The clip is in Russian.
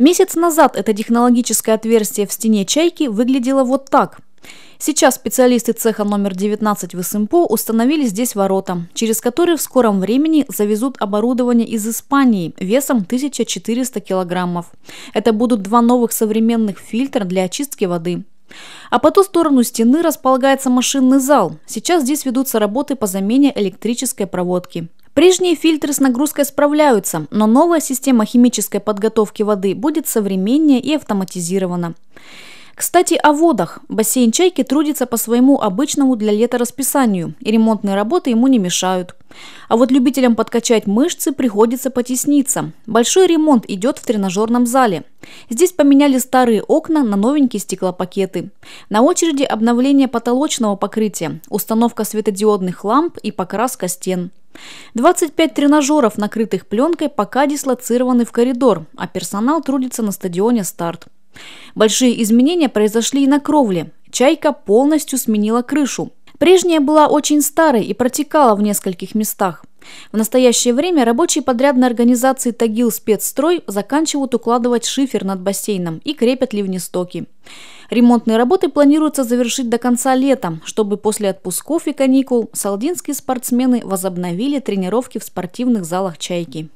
Месяц назад это технологическое отверстие в стене чайки выглядело вот так. Сейчас специалисты цеха номер 19 ВСМПО эм установили здесь ворота, через которые в скором времени завезут оборудование из Испании весом 1400 килограммов. Это будут два новых современных фильтра для очистки воды. А по ту сторону стены располагается машинный зал. Сейчас здесь ведутся работы по замене электрической проводки. Прежние фильтры с нагрузкой справляются, но новая система химической подготовки воды будет современнее и автоматизирована. Кстати, о водах. Бассейн «Чайки» трудится по своему обычному для лета расписанию, и ремонтные работы ему не мешают. А вот любителям подкачать мышцы приходится потесниться. Большой ремонт идет в тренажерном зале. Здесь поменяли старые окна на новенькие стеклопакеты. На очереди обновление потолочного покрытия, установка светодиодных ламп и покраска стен. 25 тренажеров, накрытых пленкой, пока дислоцированы в коридор, а персонал трудится на стадионе «Старт». Большие изменения произошли и на кровле. «Чайка» полностью сменила крышу. Прежняя была очень старой и протекала в нескольких местах. В настоящее время рабочие подрядной организации «Тагил спецстрой» заканчивают укладывать шифер над бассейном и крепят ливнестоки. Ремонтные работы планируется завершить до конца лета, чтобы после отпусков и каникул салдинские спортсмены возобновили тренировки в спортивных залах «Чайки».